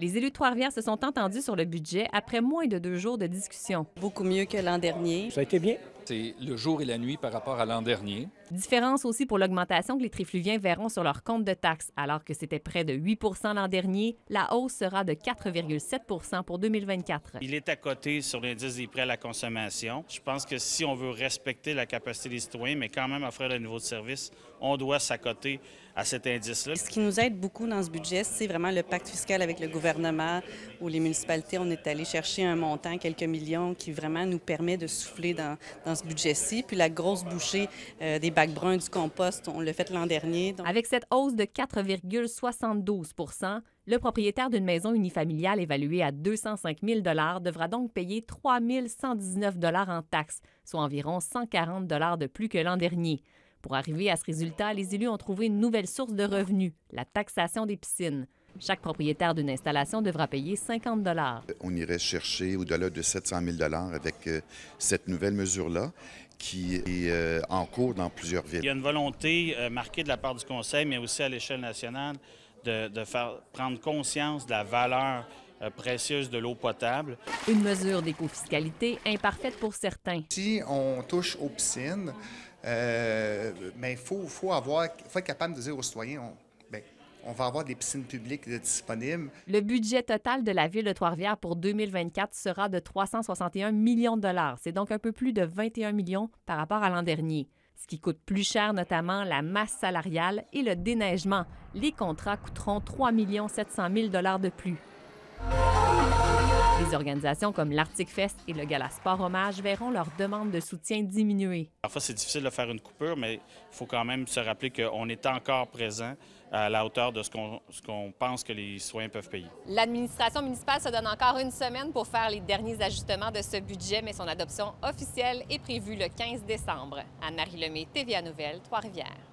Les élus de Trois-Rivières se sont entendus sur le budget après moins de deux jours de discussion. Beaucoup mieux que l'an dernier. Ça a été bien le jour et la nuit par rapport à l'an dernier. Différence aussi pour l'augmentation que les trifluviens verront sur leur compte de taxes. Alors que c'était près de 8 l'an dernier, la hausse sera de 4,7 pour 2024. Il est à côté sur l'indice des prêts à la consommation. Je pense que si on veut respecter la capacité des citoyens, mais quand même offrir le niveau de service, on doit s'accoter à cet indice-là. Ce qui nous aide beaucoup dans ce budget, c'est vraiment le pacte fiscal avec le gouvernement où les municipalités, on est allé chercher un montant, quelques millions, qui vraiment nous permet de souffler dans, dans budget-ci. Puis la grosse bouchée euh, des bacs bruns du compost, on l'a fait l'an dernier. Avec cette hausse de 4,72 le propriétaire d'une maison unifamiliale évaluée à 205 000 devra donc payer 3 119 en taxes, soit environ 140 de plus que l'an dernier. Pour arriver à ce résultat, les élus ont trouvé une nouvelle source de revenus, la taxation des piscines. Chaque propriétaire d'une installation devra payer 50 euh, On irait chercher au-delà de 700 000 avec euh, cette nouvelle mesure-là qui est euh, en cours dans plusieurs villes. Il y a une volonté marquée de la part du Conseil, mais aussi à l'échelle nationale, de, faire prendre conscience de la valeur précieuse de l'eau potable. Une mesure d'écofiscalité imparfaite pour certains. Si on touche aux piscines, mais ben, il faut, être capable de dire aux citoyens, on va avoir des piscines publiques disponibles. Le budget total de la ville de Trois-Rivières pour 2024 sera de 361 millions de dollars. C'est donc un peu plus de 21 millions par rapport à l'an dernier. Ce qui coûte plus cher, notamment la masse salariale et le déneigement. Les contrats coûteront 3 700 000 dollars de plus. Des organisations comme l'Arctic Fest et le Gala Sport Hommage verront leur demande de soutien diminuer. Parfois, c'est difficile de faire une coupure, mais il faut quand même se rappeler qu'on est encore présent à la hauteur de ce qu'on pense que les soins peuvent payer. L'administration municipale se donne encore une semaine pour faire les derniers ajustements de ce budget, mais son adoption officielle est prévue le 15 décembre. Anne-Marie Lemay, TVA Nouvelle, Trois-Rivières.